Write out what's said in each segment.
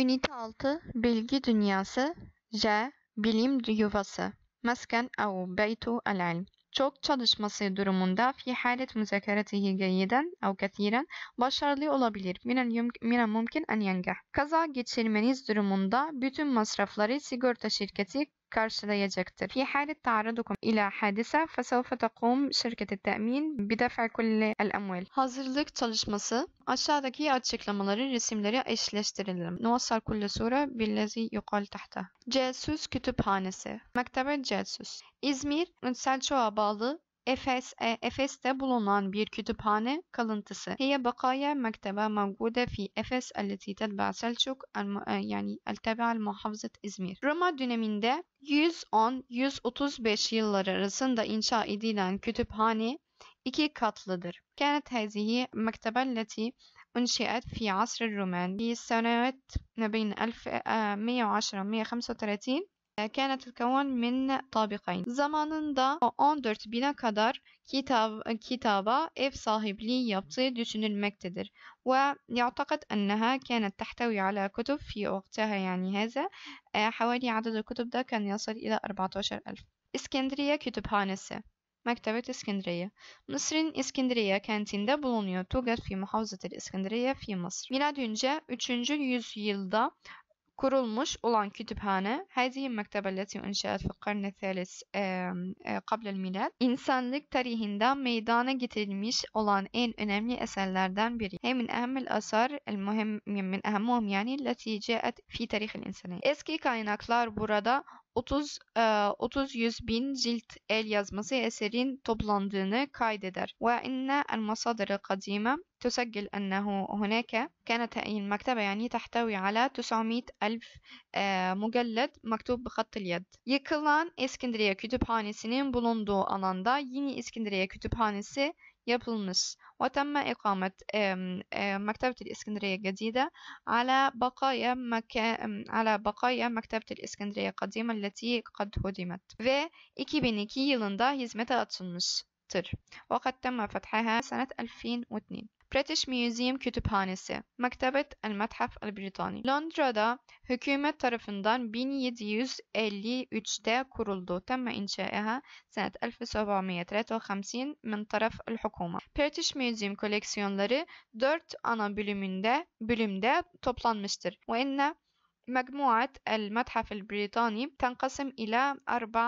Ünite 6 Bilgi Dünyası C. Bilim Yuvası Mesken av beytu el ilm çok çalışması durumunda fi halet müzakeretihi gayiden av katiren başarılı olabilir. Minen mümkün en yengah. Kaza geçirmeniz durumunda bütün masrafları sigorta şirketi karşılayacaktır. في حالة تعرضكم إلى حادثة فسوف تقوم شركة التأمين بدفع كل الأموال. Hazırlık çalışması aşağıdaki açıklamaları resimleri eşleştirelim. Nuasar kulle sure billezi yukal tahta. Celsus kütüphanesi. Mektebe Celsus. İzmir, Selçuk'a bağlı Efes, e, Efes'te bulunan bir kütüphane kalıntısı. Hiye bakaya mektebe mevgude fi Efes التي تتبع Selçuk e, yani التابعة لمحافظة İzmir. Roma döneminde 110-135 yılları arasında inşa edilen kütüphane iki katlıdır. كانت هذه المكتبة التي أنشئت في عصر الرومان في سنوات ما بين 1110-135 كانت تتكون من طابقين zamanında 14 bine kadar kitap, kitaba ev sahipliği yaptığı düşünülmektedir. Ve, ويعتقد أنها كانت تحتوي على كتب في وقتها يعني هذا حوالي عدد الكتب ده كان يصل إلى 14000 İskenderiye Kütüphanesi Mektebet İskenderiye Mısır'ın İskenderiye kentinde bulunuyor. Tugat fi muhavzat İskenderiye fi Mısır. Milad önce 3. yüzyılda kurulmuş olan kütüphane هذه المكتبة التي أنشأت في القرن الثالث قبل الميلاد insanlık tarihinde meydana getirilmiş olan en önemli eserlerden biri. هي من أهم الآثار المهم من أهمهم yani التي جاءت في تاريخ الإنسانية. Eski kaynaklar burada 30 30 100 bin cilt el yazması eserin toplandığını kaydeder. Ve inne el masadır kadime تسجل أنه هناك el المكتبة يعني تحتوي على 900 ألف مجلد مكتوب بخط اليد. Yıkılan İskenderiye Kütüphanesi'nin bulunduğu alanda yeni İskenderiye Kütüphanesi يابلنس وتم إقامة مكتبة الإسكندرية الجديدة على بقايا مكا... على بقايا مكتبة الإسكندرية القديمة التي قد هدمت و 2002 yılında hizmete atılmıştır. وقد تم فتحها سنة 2002 British Museum Kütüphanesi, Mektebet El Methaf El Britani. Londra'da hükümet tarafından 1753'te kuruldu. Temme inşaiha senet 1753 min taraf el hukuma. British Museum koleksiyonları 4 ana bölümünde bölümde toplanmıştır. Ve inne مجموعة المتحف البريطاني تنقسم إلى أربع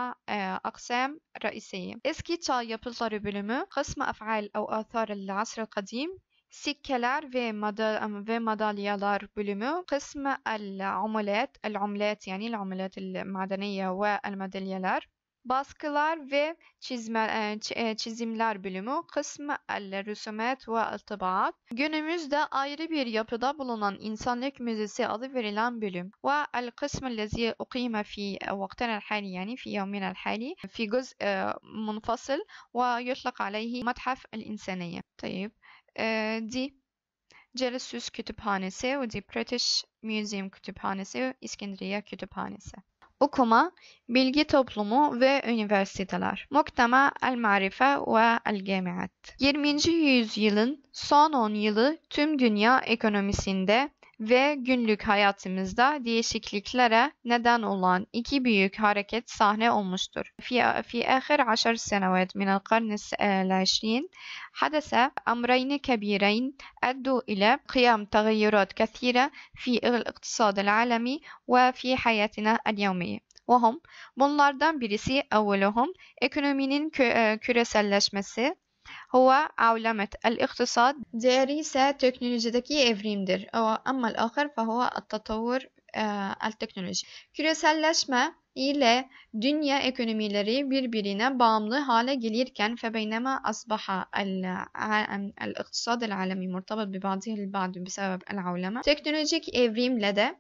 أقسام رئيسية. إسكي تشا يبلطر بلمو قسم أفعال أو آثار العصر القديم Sikkeler ve madal ve madalyalar bölümü kısmı el umulet, el umlet yani el umulet el madeniye ve el madalyalar baskılar ve çizme, çizimler bölümü kısmı el rüsumet ve el tıbaat. Günümüzde ayrı bir yapıda bulunan İnsanlık Müzesi adı verilen bölüm ve el kısmı lezi ukime fi vaktena hali yani fi yevmina hali fi göz munfasıl ve yutlak aleyhi methaf el insaniye. Tayyip. die Celsus Kütüphanesi ve The British Museum Kütüphanesi İskenderiye Kütüphanesi. Okuma, bilgi toplumu ve üniversiteler. Muktema el-marife ve el-cemaat. 20. yüzyılın son 10 yılı tüm dünya ekonomisinde ve günlük hayatımızda değişikliklere neden olan iki büyük hareket sahne olmuştur. في في آخر عشر سنوات من القرن العشرين حدث أمرين كبيرين أدوا إلى قيام تغيرات كثيرة في الاقتصاد العالمي وفي حياتنا اليومية. وهم bunlardan بريسي أولهم ekonominin küreselleşmesi هو عولمة الاقتصاد دارسة teknolojideki evrimdir. Ama الآخر فهو التطور الteknoloji. Küreselleşme ile dünya ekonomileri birbirine bağımlı hale gelirken فبينما أصبح الاقتصاد العالمي مرتبط ببعضه البعض بسبب العولمة teknolojik evrimle de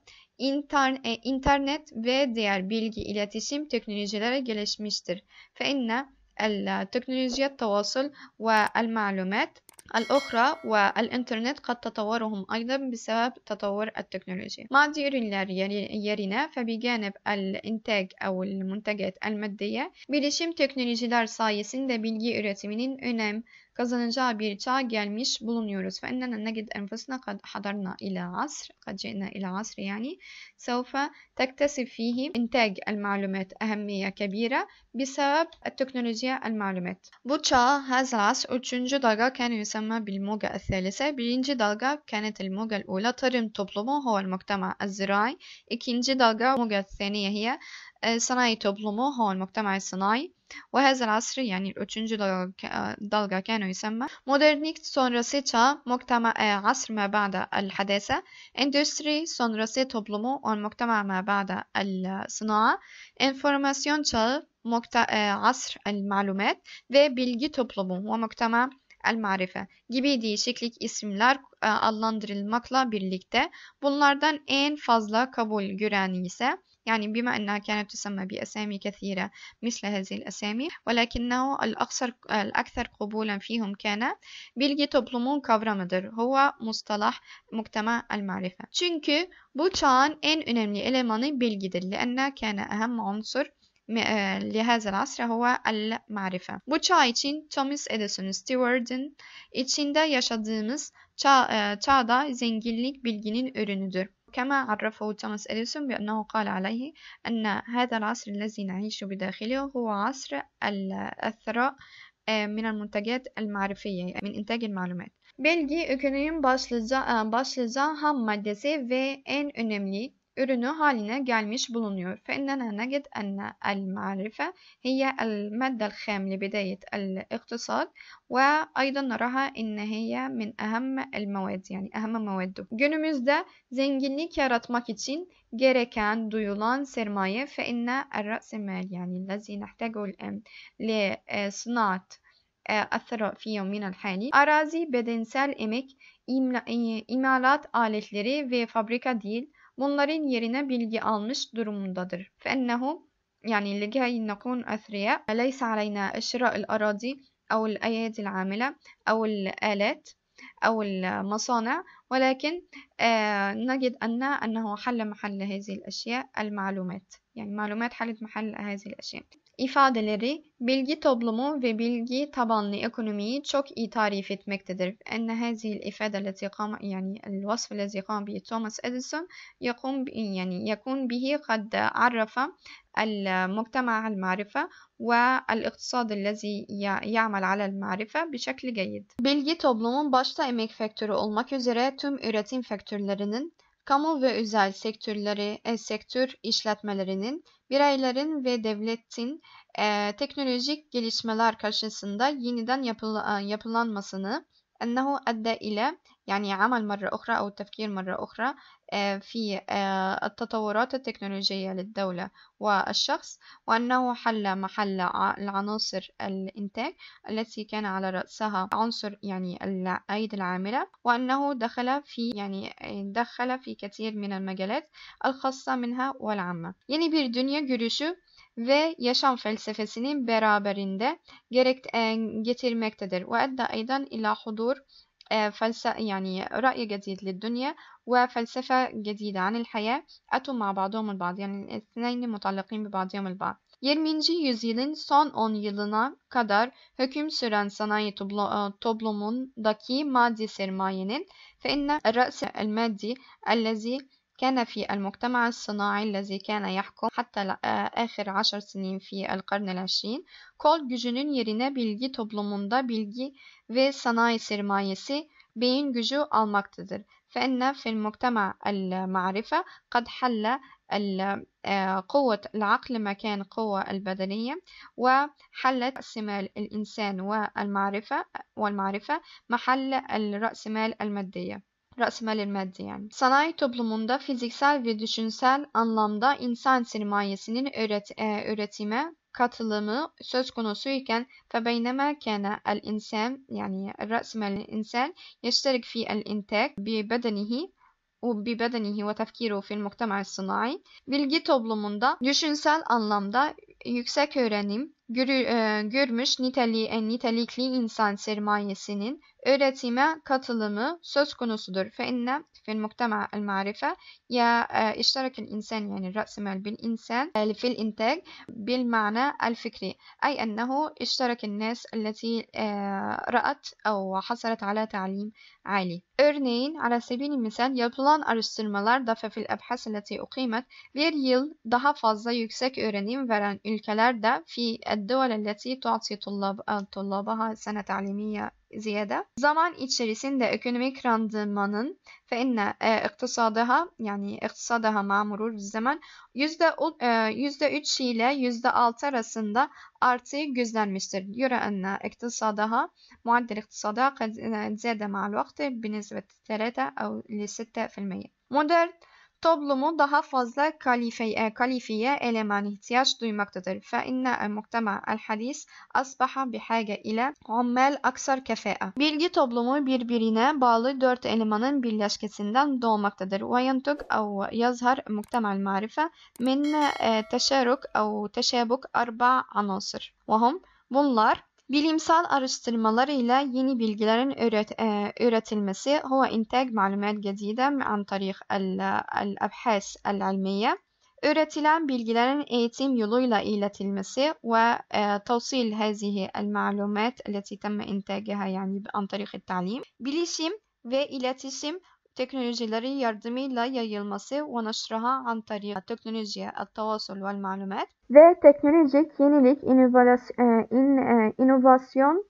internet ve diğer bilgi iletişim teknolojileri gelişmiştir. فإن التكنولوجيا التواصل والمعلومات الأخرى والإنترنت قد تطورهم أيضا بسبب تطور التكنولوجيا مع ديولار يرينا فبجانب الإنتاج أو المنتجات المادية bilişim سايسين دا bilgi üretiminin أنام kazanacağı bir çağ gelmiş bulunuyoruz. فَاِنَّنَا نَجِدْ اَنْفُسْنَا قَدْ حَضَرْنَا اِلَى عَصْرٍ قَدْ جِئْنَا اِلَى عَصْرٍ يعني سوف تكتسب فيه إنتاج المعلومات أهمية كبيرة بسبب التكنولوجيا المعلومات. Bu çağ, هذا العصر, üçüncü dalga كان يسمى بالموجة الثالثة. Birinci dalga كانت الموجة الأولى تَرِمْ toplumu هو المجتمع الزراعي. İkinci dalga الموجة الثانية هي E, sanayi toplumu hal هو المجتمع الصناعي وهذا العصر يعني الأوتشنجي دلغا كانوا يسمى مودرنيك sonrasıça مجتمع عصر ما بعد الحداثة endüstri sonrası toplumu muhtemel ما بعد الصناعة enformasyon çağı عصر المعلومات e, ve bilgi toplumu muhtemel el-marife gibi değişiklik isimler e, adlandırılmakla birlikte bunlardan en fazla kabul gören ise يعني بما أنها كانت تسمى بأسامي كثيرة مثل هذه الأسامي ولكنه الأكثر, الأكثر قبولا فيهم كان bilgi toplumun كابرامدر هو مصطلح مجتمع المعرفة. Çünkü bu çağın en önemli elemanı bilgidir. لأن كان أهم عنصر آه، لهذا العصر هو المعرفة بوچا için Thomas Edison Stewart'ın içinde yaşadığımız çağ, e, çağda zenginlik bilginin ürünüdür. كما عرفه توماس إديسون بأنه قال عليه أن هذا العصر الذي نعيش بداخله هو عصر الثراء آه، من المنتجات المعرفية يعني من إنتاج المعلومات Bilgi ökünün başlıca, başlıca ham maddesi ve en önemli ürünü haline gelmiş bulunuyor. فإننا نجد أن المعرفة هي المادة الخام لبداية الاقتصاد وأيضا نراها إن هي من أهم المواد يعني أهم مواده. Günümüzde zenginlik yaratmak için gereken duyulan sermaye فإن المال يعني الذي نحتاجه الآن لصناعة الثراء في يومنا الحالي أراضي بدensel emek imalat aletleri ve fabrika değil bunların yerine bilgi almış durumundadır. فَاَنَّهُ يعني لكي نكون أثرياء ليس علينا شراء الأراضي أو الأيادي العاملة أو الآلات أو المصانع ولكن آه نجد أن أنه حل محل هذه الأشياء المعلومات يعني معلومات حلت محل هذه الأشياء ifadeleri bilgi toplumu ve bilgi tabanlı ekonomiyi çok iyi tarif etmektedir. أن هذه الإفادة التي قام يعني الوصف الذي قام به توماس إديسون يقوم يعني يكون به قد عرف المجتمع المعرفة والاقتصاد الذي يعمل على المعرفة بشكل جيد. Bilgi toplumun başta emek faktörü olmak üzere tüm üretim faktörlerinin kamu ve özel sektörleri, e, sektör işletmelerinin, bireylerin ve devletin e, teknolojik gelişmeler karşısında yeniden yapıl, e, yapılanmasını ennehu edde ile يعني عمل مرة أخرى أو التفكير مرة أخرى آه، في آه، التطورات التكنولوجية للدولة والشخص وأنه حل محل العناصر الإنتاج التي كان على رأسها عنصر يعني الأيدي العاملة وأنه دخل في يعني دخل في كثير من المجالات الخاصة منها والعامة يعني bir dünya görüşü ve yaşam felsefesinin beraberinde gerek getirmektedir ve adda aydan ila hudur آه، فلسفة يعني رأي جديد للدنيا وفلسفة جديدة عن الحياة أتوا مع بعضهم البعض يعني الاثنين متعلقين ببعضهم البعض 20. yüzyılın son 10 yılına kadar hüküm süren sanayi toplumundaki maddi sermayenin فإن الرأس المادي الذي كان في المجتمع الصناعي الذي كان يحكم حتى آه، آخر عشر سنين في القرن العشرين kol gücünün yerine bilgi toplumunda bilgi ve sanayi sermayesi beyin gücü almaktadır. فإن في المجتمع المعرفة قد حل قوة العقل مكان قوة البدنية وحلت رأسمال الإنسان والمعرفة والمعرفة محل الرأسمال المادية Rasimel maddi Sanayi toplumunda fiziksel ve düşünsel anlamda insan sermayesinin öğret e, katılımı söz konusu iken فبينما كان الإنسان يعني الرأسمال الإنسان يشترك في الإنتاج ve وببدنه وتفكيره في المجتمع الصناعي bilgi toplumunda düşünsel anlamda yüksek öğrenim, e, görmüş niteliği, e, nitelikli insan sermayesinin öğretime katılımı söz konusudur. fil فإن في المجتمع المعرفة insan, الإنسان يعني الرأسمال بالإنسان في الإنتاج بالمعنى الفكري أي أنه اشترك nes, التي رأت أو حصلت على تعليم عالي Örneğin على سبيل المثال yapılan araştırmalar da fil ebhas التي أقيمت bir yıl daha fazla yüksek öğrenim veren ülkelerde في الدول التي تعطي طلاب طلابها سنة تعليمية زيادة zaman içerisinde ekonomik randımanın فإن اقتصادها yani اقتصادها مع مرور الزمن %3 ile %6 arasında artı gözlenmiştir. يرى أن اقتصادها معدل اقتصادها قد زاد مع الوقت بنسبة 3 أو ل 6% مودرن toplumu daha fazla kalifiye, kalifiye eleman ihtiyaç duymaktadır. فَاِنَّ الْمُجْتَمَعَ الْحَدِيث أَصْبَحَ بِحَاجَ ile عَمَّلْ aksar kefea. Bilgi toplumu birbirine bağlı dört elemanın birleşkesinden doğmaktadır. وَيَنْتُقْ اَوْ يَظْهَرْ مُجْتَمَعَ الْمَعْرِفَ مِنْ تَشَارُكْ اَوْ تَشَابُكْ أَرْبَعَ عَنَاصِرْ وَهُمْ Bunlar Bilimsel araştırmalar ile yeni bilgilerin üret, e, üretilmesi هو إنتاج معلومات جديدة عن طريق الأبحاث العلمية öğretilen bilgilerin eğitim yoluyla iletilmesi ve e, توصيل هذه المعلومات التي تم إنتاجها يعني عن طريق التعليم bilişim ve iletişim Teknolojileri yardımıyla yayılması ve neşraha an tarihi teknolojiye, التواصل ve teknolojik yenilik, e, e, inovasyon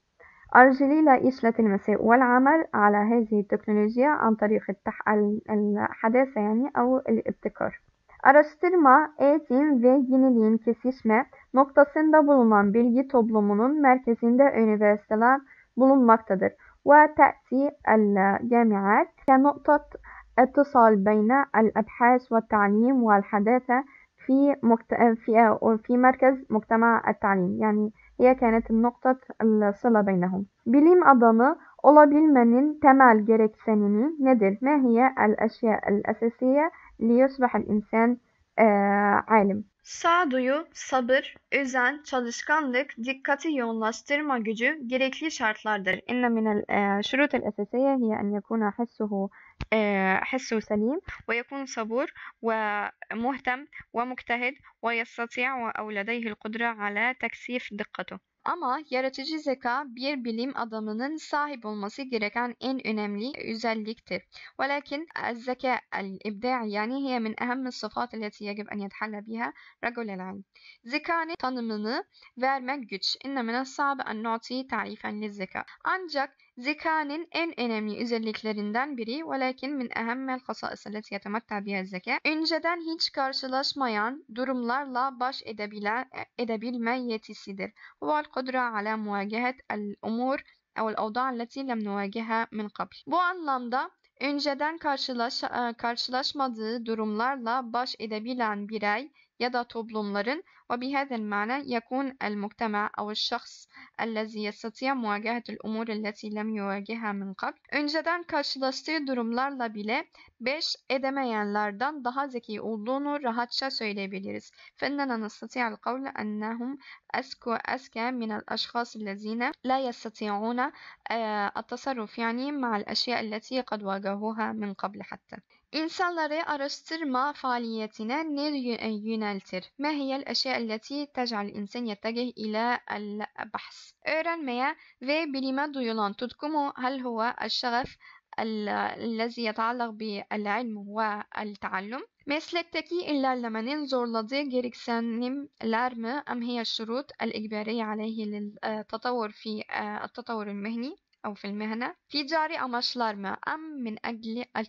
aracılığıyla işletilmesi والعمل على هذه التكنولوجيا عن طريق الحداثة yani أو الابتكار. Araştırma, eğitim ve yeniliğin kesişme noktasında bulunan bilgi toplumunun merkezinde üniversiteler bulunmaktadır. وتأتي الجامعات كنقطة اتصال بين الأبحاث والتعليم والحداثة في, مكت... في... في مركز مجتمع التعليم يعني هي كانت نقطة الصلة بينهم أولا adamı olabilmenin temel gereksinimi nedir? ما هي الأشياء الأساسية ليصبح الإنسان e, alim. Sağduyu, sabır, özen, çalışkanlık, dikkati yoğunlaştırma gücü gerekli şartlardır. إن من الشروط الأساسية هي أن يكون حسه حسه سليم ويكون صبور ومهتم ومجتهد ويستطيع أو لديه القدرة على تكثيف دقته. Ama yaratıcı zeka bir bilim adamının sahip olması gereken en önemli özelliktir. Velakin الذكاء الإبداعي هي من أهم الصفات التي يجب أن يتحلى بها رجل العلم. Zekanın tanımını vermek güç. İnne mine sahabe en nu'ti ta'rifen zeka. Ancak Zekanın en önemli özelliklerinden biri ve lakin min ehemmel hasais التي يتمتع بها zeka önceden hiç karşılaşmayan durumlarla baş edebilen edebilme yetisidir. al kudra ala muvagehet el umur el evda التي lem nuvageha min qabl. Bu anlamda önceden karşılaş, e, karşılaşmadığı durumlarla baş edebilen birey ya da toplumların وبهذا المعنى يكون المجتمع أو الشخص الذي يستطيع مواجهة الأمور التي لم يواجهها من قبل önceden karşılaştığı durumlarla bile 5 edemeyenlerden daha zeki olduğunu rahatça söyleyebiliriz. فإننا نستطيع القول أنهم أذكى أذكى من الأشخاص الذين لا يستطيعون آه، التصرف يعني مع الأشياء التي قد واجهوها من قبل حتى. İnsanları araştırma faaliyetine ne yöneltir? ما هي الأشياء التي تجعل الإنسان يتجه إلى البحث أوران ميا في بليما ديولان تدكمو هل هو الشغف الذي يتعلق بالعلم والتعلم مسلكتكي إلا لما ننظر لضيق جيريكسان لارم أم هي الشروط الإجبارية عليه للتطور في آه، التطور المهني أو في المهنة ticari amaçlarla am min ajli al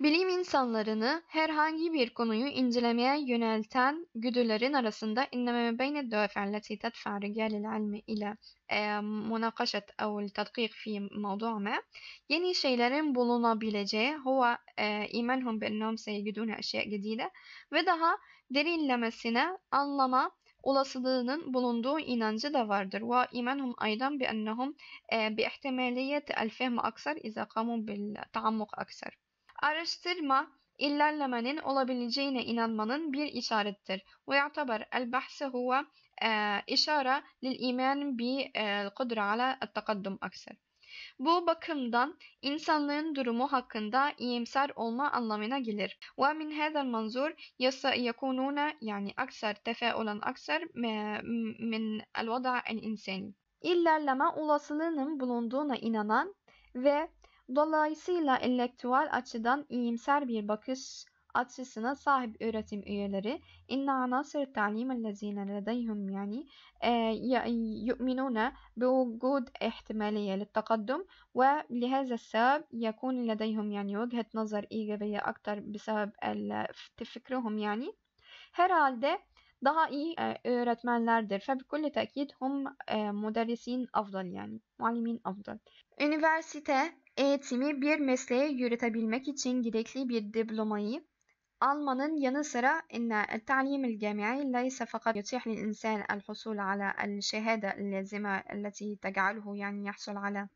Bilim insanlarını herhangi bir konuyu incelemeye yönelten güdülerin arasında inneme beyne döfen lati tedfa rigal ilmi ile مناقشة أو التدقيق في موضوع ما yeni şeylerin bulunabileceği huwa imanhum بأنهم سيجدون أشياء جديدة ve daha derinlemesine anlama olasılığının bulunduğu inancı da vardır. Ve imanhum aydan bi ennehum e, bi ihtimaliyeti el fehmi aksar iza kamu bil taammuk aksar. Araştırma ilerlemenin olabileceğine inanmanın bir işarettir. Ve yatabar el bahse huve işara lil iman bi e, kudra ala takaddum aksar. Bu bakımdan insanlığın durumu hakkında iyimser olma anlamına gelir. Ve min hada manzur yakununa yani aksar tefe olan aksar min el vada el insani. İlerleme olasılığının bulunduğuna inanan ve dolayısıyla elektüel açıdan iyimser bir bakış أتسسنا صاحب إيرتيم إيرلري إن عناصر التعليم الذين لديهم يعني يؤمنون بوجود احتمالية للتقدم ولهذا السبب يكون لديهم يعني وجهة نظر إيجابية أكثر بسبب تفكرهم يعني هيرالد daha iyi e, öğretmenlerdir ve bir kulle takid hum مدرسين أفضل يعني معلمين أفضل. Üniversite eğitimi bir mesleğe yürütebilmek için gerekli bir diplomayı ألمانٍ يعني سرا أن التعليم الجامعي ليس فقط يتيح للإنسان الحصول على الشهادة اللازمة التي تجعله يعني يحصل على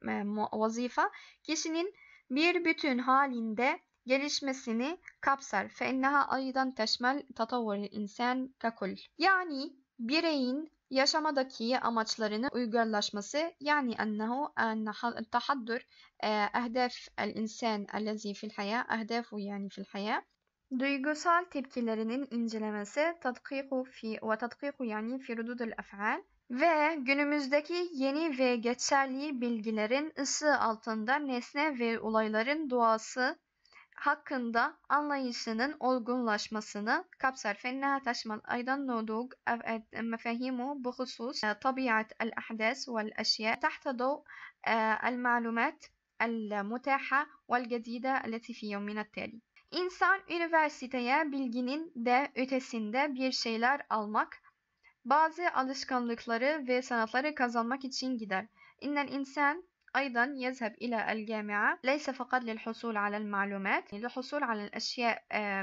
وظيفة kişinin bir bütün halinde gelişmesini kapsar فإنها أيضا تشمل تطور الإنسان ككل يعني bireyin yaşamadaki amaçlarını uygarlaşması yani أن التحضر آه، أهداف الإنسان الذي في الحياة أهدافه يعني في الحياة Duygusal tepkilerinin incelemesi tatkiku fi ve tatkiku yani fi rududul ef'al ve günümüzdeki yeni ve geçerli bilgilerin ısı altında nesne ve olayların doğası hakkında anlayışının olgunlaşmasını kapsar. فإنها تشمل أيضا نضوج مفاهيمه بخصوص طبيعة الأحداث والأشياء تحت ضوء المعلومات المتاحة والجديدة التي fi يومنا التالي. İnsan üniversiteye bilginin de ötesinde bir şeyler almak, bazı alışkanlıkları ve sanatları kazanmak için gider. İnnel insan أيضا يذهب إلى الجامعة ليس فقط للحصول على المعلومات للحصول على الأشياء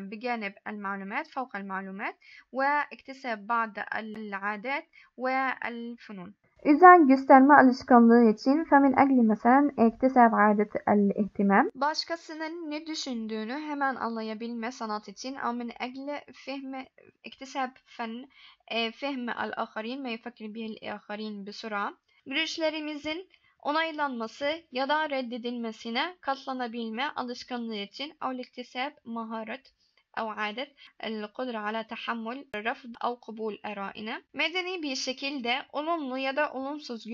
بجانب المعلومات فوق المعلومات واكتساب بعض العادات والفنون Üzen gösterme alışkanlığı için فَمِنْ اَجْلِ مَسَلًا اَكْتِسَبْ عَادَةِ الْاِهْتِمَام Başkasının ne düşündüğünü hemen anlayabilme sanat için اَمِنْ اَجْلِ فِهْمِ اَكْتِسَبْ فَنْ فِهْمِ الْاَخَرِينَ مَيْفَكِرْ بِهِ الْاَخَرِينَ بِسُرَا Görüşlerimizin onaylanması ya da reddedilmesine katlanabilme alışkanlığı için اَوْلِكْتِسَبْ maharet أو عادة القدرة على تحمل رفض أو قبول أرائنا. مدني بشكل ده olumlu ya da olumsuz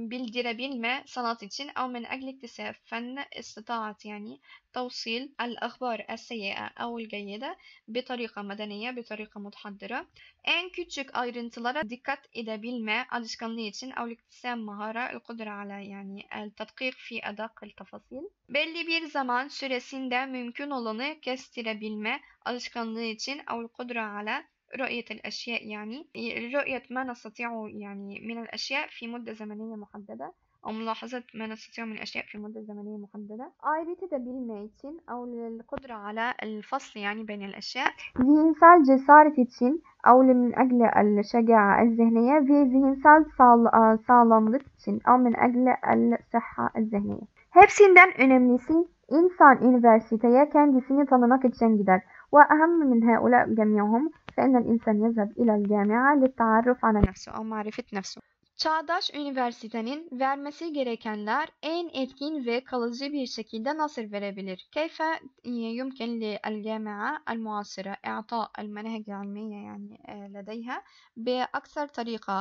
بالدرابين ما سلاطين أو من أجل اكتساب فن استطاعت يعني توصيل الأخبار السيئة أو الجيدة بطريقة مدنية بطريقة متحضرة en küçük ayrıntılara dikkat edebilme alışkanlığı için أو الاكتساب مهارة القدرة على يعني التدقيق في أدق التفاصيل belli bir zaman süresinde mümkün olanı kestirebilme alışkanlığı için أو القدرة على رؤية الأشياء يعني رؤية ما نستطيعه يعني من الأشياء في مدة زمنية محددة أو ملاحظة ما نستطيعه من الأشياء في مدة زمنية محددة I تدبير مايتشين أو للقدرة على الفصل يعني بين الأشياء زينسال جسارة تشين أو من أجل الشجاعة الذهنية في زينسال آه، سالاملت تشين أو من أجل الصحة الذهنية Hepsinden önemlisi insan üniversiteye kendisini tanımak için gider ve önemli min هؤلاء جميعهم فإن الإنسان يذهب إلى الجامعة للتعرف على نفسه أو معرفة نفسه Çağdaş üniversitenin vermesi gerekenler en etkin ve kalıcı bir şekilde nasıl verebilir? كيف يمكن للجامعة المعاصرة إعطاء المناهج العلمية يعني لديها بأكثر طريقة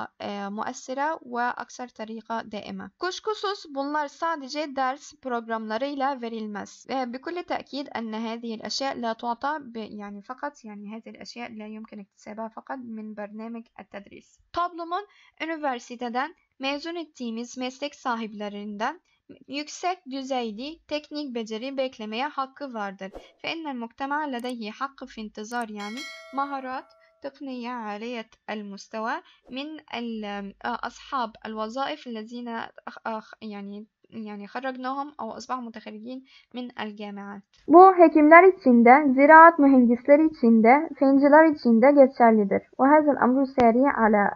مؤثرة وأكثر طريقة دائمة؟ Kuşkusuz bunlar sadece ders programlarıyla verilmez. بكل تأكيد أن هذه الأشياء لا تعطى يعني فقط يعني هذه الأشياء لا يمكن اكتسابها فقط من برنامج التدريس. toplumun üniversite fakülteden mezun ettiğimiz meslek sahiplerinden yüksek düzeyli teknik beceri beklemeye hakkı vardır. فإن muhtemel لديه hakkı في انتظار يعني مهارات تقنية عالية المستوى من أصحاب الوظائف الذين يعني yani خرجناهم أو أصبحوا متخرجين من الجامعات. Bu hekimler için de ziraat mühendisleri için de fenciler için de geçerlidir. وهذا الأمر ساري على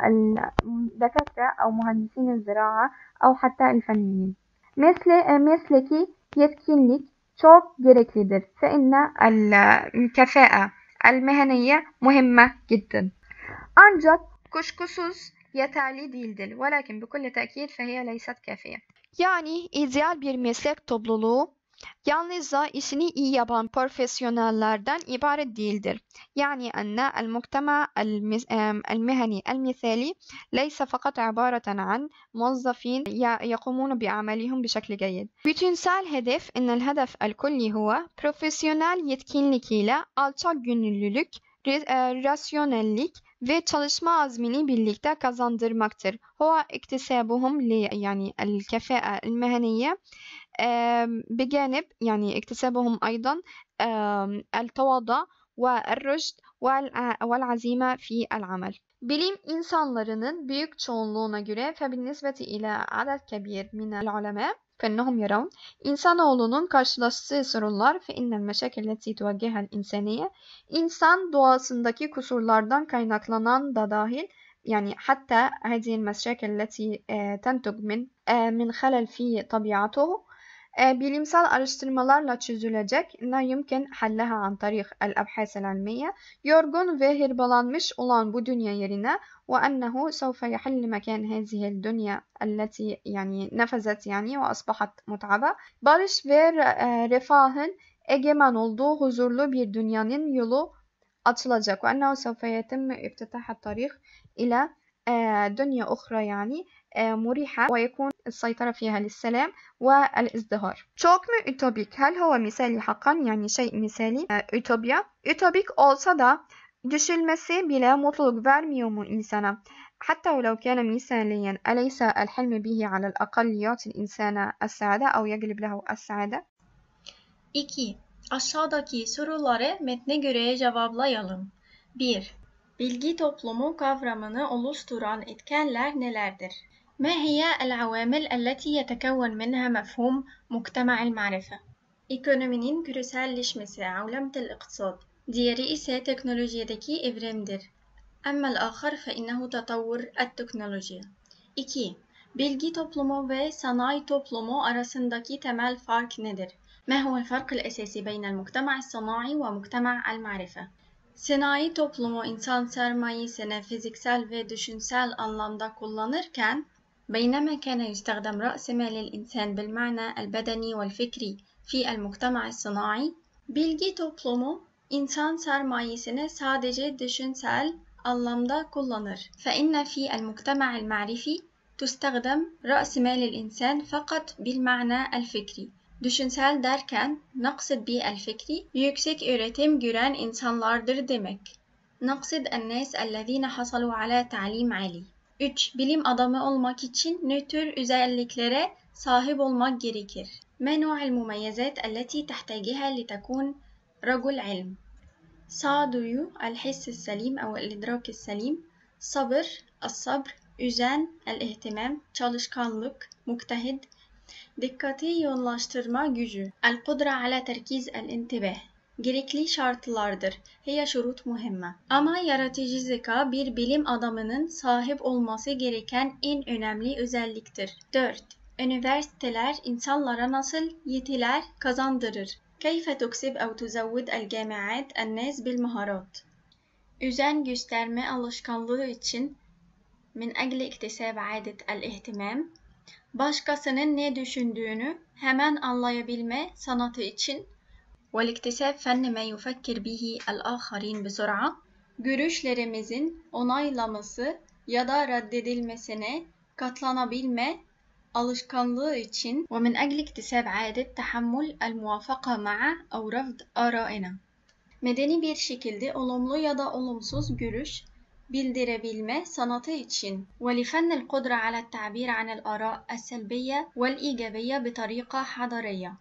الدكاترة أو مهندسين الزراعة أو حتى الفنيين. مثل mesleki yetkinlik çok gereklidir. فإن الكفاءة المهنية مهمة جدا. Ancak kuşkusuz yeterli değildir. Velakin bu kulle tekir fehiye leysat kafiye. Yani ideal bir meslek topluluğu yalnızca işini iyi yapan profesyonellerden ibaret değildir. Yani أن المجتمع المهني المثالي ليس فقط عبارة عن موظفين يقومون بعملهم بشكل جيد. Bütünsel hedef أن الهدف الكلي هو profesyonel yetkinlik ile alçak gönüllülük, e, rasyonellik ve çalışma azmini birlikte kazandırmaktır. Huwa iktisabuhum li yani el kefa'e el meheniye بجانب يعني rüşt, ve, التواضع والرشد fi, في العمل. Bilim insanlarının büyük çoğunluğuna göre فبالنسبة إلى عدد كبير من العلماء فإنهم يرون insanoğlunun karşılaştığı sorunlar ve innel meşakil leti tuvagihel insaniye insan doğasındaki kusurlardan kaynaklanan da dahil يعني حتى هذه المشاكل التي تنتج من من خلل في طبيعته bilimsel araştırmalarla çözülecek ne yumkin halleha an tarih el ebhas el ilmiye yorgun ve hırbalanmış olan bu dünya yerine ve ennehu سوف يحل مكان هذه الدنيا التي yani nefezet yani ve asbahat mutaba barış ve refahın egemen olduğu huzurlu bir dünyanın yolu açılacak ve ennehu سوف يتم افتتاح الطريق ile dünya أخرى yani مريحة ويكون السيطرة في هل السلام والازدهار Çok mu ütopik? Hel hova misali hakan yani şey misali e, ütopya. Ütopik olsa da düşülmesi bile mutluluk vermiyor mu insana? Hatta ولو كان مثاليا أليس الحلم به على الأقل يعطي الإنسان السعادة أو يجلب له السعادة؟ 2. Aşağıdaki soruları metne göre cevaplayalım. 1. Bilgi toplumu kavramını oluşturan etkenler nelerdir? ما هي العوامل التي يتكون منها مفهوم مجتمع المعرفة؟ إيكونومينين كروسال لشمسة عولمة الاقتصاد دي رئيسة تكنولوجيا دكي إفريندر أما الآخر فإنه تطور التكنولوجيا إكي بيلجي توبلومو و ساناي توبلومو أرسندكي تمال فارك ندر ما هو الفرق الأساسي بين المجتمع الصناعي ومجتمع المعرفة؟ Sanayi toplumu insan sermayesine fiziksel ve düşünsel anlamda كان بينما كان يستخدم رأس مال الإنسان بالمعنى البدني والفكري في المجتمع الصناعي, bilgi toplumu insan sermayesini sadece düşünsel anlamda kullanır. فإن في المجتمع المعرفي تستخدم رأس مال الإنسان فقط بالمعنى الفكري. Düşünsel derken نقصد به الفكري yüksek üretim gören insanlardır demek. نقصد الناس الذين حصلوا على تعليم عالي. 3. Bilim adamı olmak için ne tür özelliklere sahip olmak gerekir? ما نوع المميزات التي تحتاجها لتكون رجل علم؟ sağduyu, الحس السليم أو salim السليم صبر, الصبر üzen, el-ihtimam, çalışkanlık, muktehid, dikkati yoğunlaştırma gücü, el-kudra ala terkiz el-intibah, gerekli şartlardır. Heya şurut muhimme. Ama yaratıcı zeka bir bilim adamının sahip olması gereken en önemli özelliktir. 4. Üniversiteler insanlara nasıl yetiler kazandırır? كيف تكسب أو تزود الجامعات الناس بالمهارات؟ Üzen gösterme alışkanlığı için min أجل اكتساب عادة الاهتمام başkasının ne düşündüğünü hemen anlayabilme sanatı için والاكتساب فن ما يفكر به الآخرين بسرعة görüşlerimizin onaylaması ya da reddedilmesine katlanabilme alışkanlığı için Ve ومن أجل اكتساب عادة تحمل الموافقة مع أو رفض آرائنا medeni bir şekilde olumlu ya da olumsuz görüş bildirebilme sanatı için Ve ولفن القدرة على التعبير عن الآراء السلبية والإيجابية بطريقة حضارية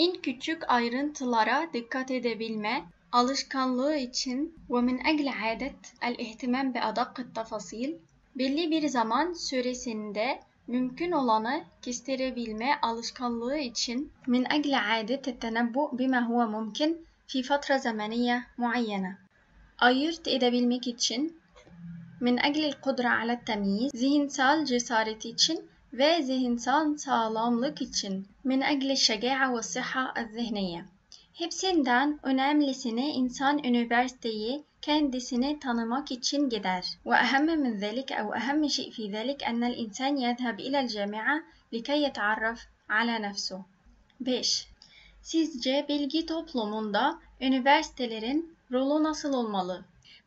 en küçük ayrıntılara dikkat edebilme alışkanlığı için ve min اجل عادة الاهتمام بأدق التفاصيل belli bir zaman süresinde mümkün olanı kestirebilme alışkanlığı için min اجل عادة التنبؤ bima هو ممكن fi فترة زمنية معينة ayırt edebilmek için min اجل kudra ala التمييز zihinsel cesaret için ve zihinsel sağlamlık için min egle şega'a ve sıhha zihniye. Hepsinden önemlisini insan üniversiteyi kendisini tanımak için gider. Ve ehemme min zelik ev ehemme şey fi zelik ennel insan yedheb ilel cami'a likay yet'arraf ala nefsu. 5. Sizce bilgi toplumunda üniversitelerin rolü nasıl olmalı?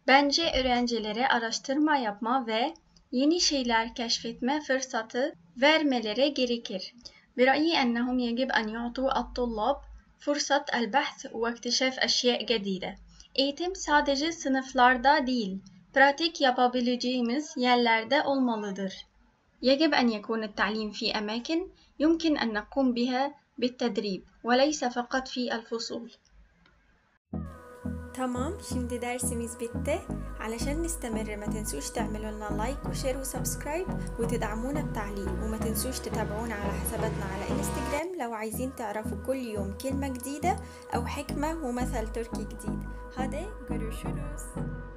Bence öğrencilere araştırma yapma ve yeni şeyler keşfetme fırsatı vermeleri gerekir برأيي أنهم يجب أن يعطوا الطلاب فرصة البحث واكتشاف أشياء جديدة. Eğitim sadece sınıflarda değil, pratik yapabileceğimiz yerlerde olmalıdır. يجب أن يكون التعليم في أماكن يمكن أن نقوم بها بالتدريب وليس فقط في الفصول. تمام şimdi dersimiz bitti علشان نستمر ما تنسوش تعملوا لنا لايك وشير وسبسكرايب وتدعمونا بتعليق وما تنسوش تتابعونا على حساباتنا على انستجرام لو عايزين تعرفوا كل يوم كلمة جديدة أو حكمة ومثل تركي جديد هذا görüşürüz